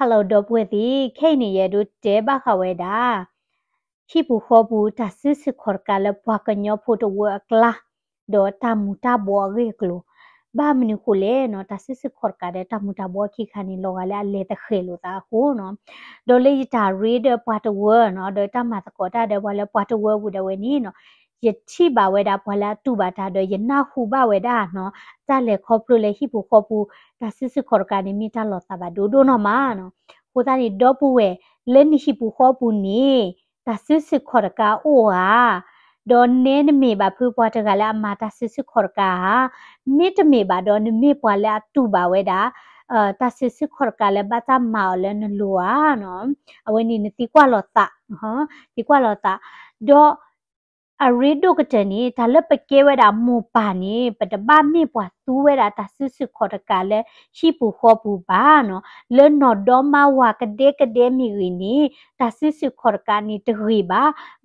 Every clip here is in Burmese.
ဟလိုတော့ပွေတီခိနေရတို့တဲဘခဝဲတာခိပူခောပူတဆစ်စခေါ်ကလဘွားကညောဖို့တော့ဝကလာဒေါ်တာမူတာဘောရေကလိုဘာမနီခုလေနော်တဆစ်စခေါ်ကတဲ့တာမူတာဘောခိခနီလောကလေလေတခဲလို့တာဟိုးနော်ဒေါ်လေးတာရေဒပွားတဝနော်ဒေါ်တာမတကောတာတဲ့ဘောလေပွားတဝဝဒဝနီနော်ယချိပါဝဲတာဘွာလာတူပါတာတော့ယနာခုပါဝဲတာနော်တာလေခေါပလိုလေဟိဘူခေါပူဒါစစ်စခေါ်ကနေမိတာလောတာပါဒိုဒိုနော်မာနော်ခိုတာနေတော့ပူဝဲလဲနိဟိဘူခေါပူနေဒါစစ်စခေါ်ကအိုဟာဒေါ်နေနမေပါဖူပွားတကလည်းအမတာစစ်စစ်ခေါ်ကာမိတမေပါဒေါ်နမေပွားလည်းတူပါဝဲတာအာတာစစ်စစ်ခေါ်ကာလည်းဘာသာမော်လည်းနလူဝါနော်အဝင်းဒီနတိကွာလောတာဟောဒီကွာလောတာဒေါ်အရီဒုကတနီဒါလပကေဝဒမူပါနေပတဘာမေပွားသူဝဒတဆဆခေါ်တကလည်းရှိပူခေါ်ပူပါနော်လဲနော်ဒေါ်မဝကဒေကဒေမီဝီနီတဆဆခေါ်ကနီတရီပါ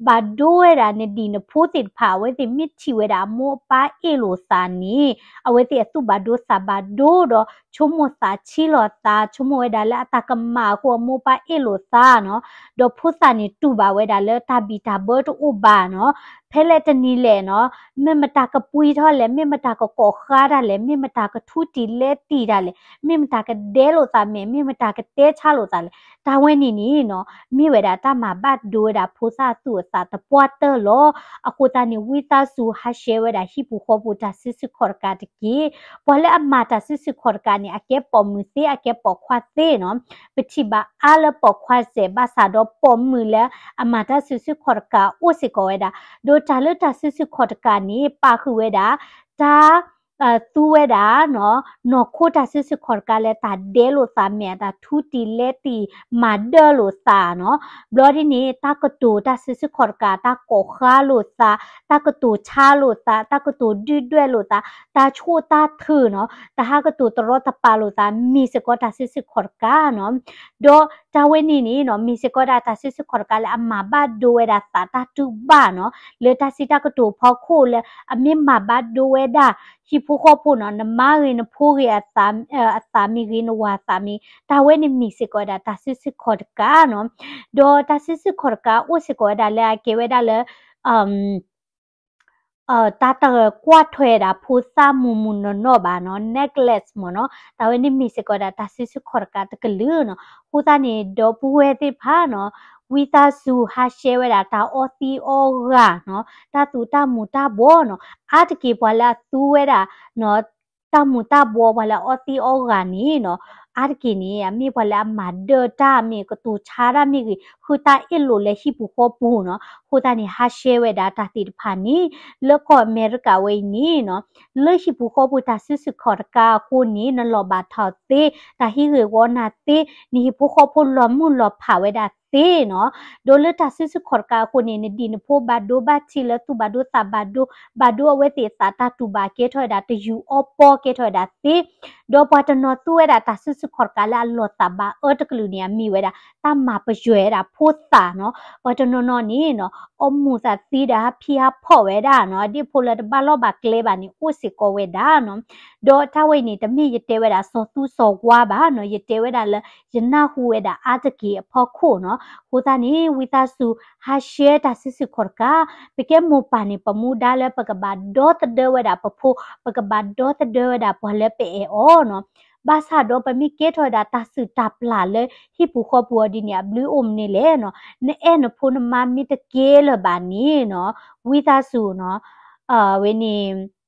ဘာဒိုဝဒနေဒီနဖိုးတင်ဖာဝဲတိမစ်ချီဝဒမောပါအေလိုစာနီအဝဲတိအသူဘာဒိုစာဘာဒိုတော့ချုံမစာချီလောတာချုံမဝဲဒါလည်းအတကမာကိုမောပါအေလိုစာနော်ဒေါ်ဖိုးစာနီတူပါဝဲဒါလည်းတဘီတာဘတ်ဥပါနော်ဖဲလက်တနီလေနော်မင်မတာကပွီထောလေမင်မတာကကောခါဒါလေမင်မတာကထူတီလေတီဒါလေမင်မတာကဒဲလို့သာမင်မင်မတာကတဲချလို့သာလေဒါဝဲနီနီနော်မိဝဲဒါတမဘတ်ဒိုဒါဖိုစာသူ့စာတပွားတဲလို့အခုတနီဝီတာစုဟာရှဲဝဲဒါဟီပူခေါ်ပူတာစစ်စစ်ခေါ်ကတကီပေါ်လေအမတာစစ်စစ်ခေါ်ကနီအကေပေါ်မူစီအကေပေါ်ခွာသေးနော်ပတိဘာအလပေါ်ခွာစေဘာသာတော့ပေါ်မူလေအမတာစစ်စစ်ခေါ်ကဥစီကောဝဲဒါဒိုလိုတာလတာစစ်စစ်ခေါ်တကနိပါခုဝဲတာဒါသူဝဲတာနော်နော်ခိုတာစစ်စစ်ခေါ်ကလည်းတာဒဲလို့သာမြတာထူတီလက်တီမာဒဲလို့သာနော်ဘလော်ဒီနေတာကတူတာစစ်စစ်ခေါ်ကတာကိုခါလို့သာတာကတူချာလို့သာတာကတူဒွဒွဲလို့သာတာချိုတာထือနော်တာဟာကတူတရတပါလို့သာမီစကောတာစစ်စစ်ခေါ်ကနော်ဒိုတာဝဲနေနေနော်မီစကောတာတာစစ်စစ်ခေါ်ကလည်းအမဘာဒိုဝဲတာသာတာတူဘာနော်လေတာစီတာကတူဖောက်ခိုလေအမင်မဘာဒိုဝဲတာဟိဖိုးခေါ်ဖို့နော်နမရင်ဖိုးရအတာအတာမီရင်းဝါတာမီတာဝဲနေမီစကောဒါတာစစ်စစ်ခေါ်ကာနော်ဒေါ်တာစစ်စစ်ခေါ်ကာဥစကောဒါလဲကေဝဲဒါလဲအမ်အာတာတာကွာထွဲတာဖူစာမူမူနော်နော်ဘာနော် necklace မနော်တာဝဲနေမီစကောဒါတာစစ်စစ်ခေါ်ကာတကလူနော်ဟူတာနေဒေါ်ပူဝဲတိဖာနော်ဝိသစုဟာရှဲဝဲတာတာအော်တီအောဂါနော်တာတူတာမူတာဘောနော်အာတကေဘွာလာသူဝဲတာနော်တာမူတာဘောဘွာလာအော်တီအောဂါနီနော် arkini ami wala madota ami ko tu chara mi huta illo le hipu ko pu no huta ni ha shewe da ta ti phani le ko america we ni no le hipu ko pu ta si si khor ka ku ni na lo ba tha te ta hi ge wo na te ni hipu ko pu lo mu lo pha we da ေเนาะโดลตัสสุขอรกาคนเนี่ยดินพบาดูบาชิลตุบาดูตาบาดูบาดูเวติตาตาตุบาเกถอยดาตยูอปอเกถอยดาเตโดปอตนอตัวดาตัสสุစုခေါ်ကလာလောတာဘာအတ်ကလူနီယာမီဝဲတာတမပရွယ်တာဖိုးတာနော်ဘတ်နော်နော်နီနော်အမှုသာသီးတာဖီဟာဖော့ဝဲတာနော်ဒီဖိုလက်ဘာလောဘာကလေးပါနီဥစီကောဝဲတာနော်ဒေါ်ထဝဲနီတမိရတဲဝဲတာစောသူစောကွာပါနော်ရတဲဝဲတာလယနာဟူဝဲတာအာတကီအဖော့ခိုနော်ဟိုသားနီဝီတာစုဟာရှဲတာစစ်စစ်ခေါ်ကပကဲမူပါနီ ပမူဒါလဲပကဘာဒေါ်တဒဲဝဲတာပဖိုပကဘာဒေါ်တဒဲဝဲတာပေါ်လဲပေအောနော်ဘာသာတော့ပမိကေထော်ဒါတဆူတပ်လာလေဟိပူခောပူဒီနီယဘလူးအုံနေလေနော်နဲ့အဲ့နဖုန်မမီတကေလဘာနီနော်ဝီသာဆူနော်အာဝင်းနီ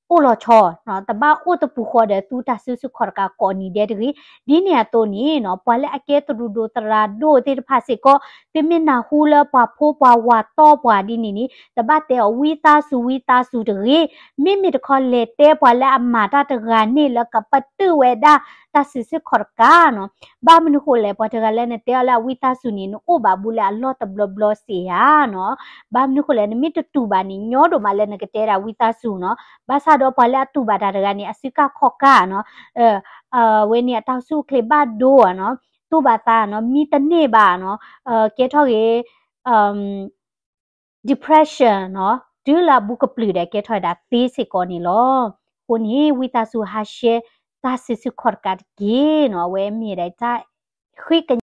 โอลอชอเนาะแต่บ้าโอตะปูขอเดตูตาซิสุขอรกากอนีเดดรีดีเนี่ยตัวนี้เนาะปวเลอเกตรูดูตราโดเตภาสิก็เป็นเมนาฮูเลปาโพปาวาตอปวาดีนี่นี่แต่บ้าเตอวิตาสุวิตาสุดรีมิมิตะคอเลเตปวเลอมาตาตรานี่แล้วกับปะตื้อเวดา ta si si khorka no ba mun ho le pa ta le ne te ala wi ta su ni no o ba bu la lo ta blo blo si ya no ba mun ho le ne mi tu tu ba ni nyo do ma le ne ke te ra wi ta su no ba sa do pa la tu ba da da ni asika khoka no eh eh we ni ta su kle ba do no tu ba ta no mi ta ne ba no eh ke tho ge um depression เนาะดูละบุกปลือได้เกถอยดาตีสิกอนี่ลอคนนี้วิตาสุฮาเชตาสิสุขอดกัดกินเอาเวมีได้จ้าคุยกัน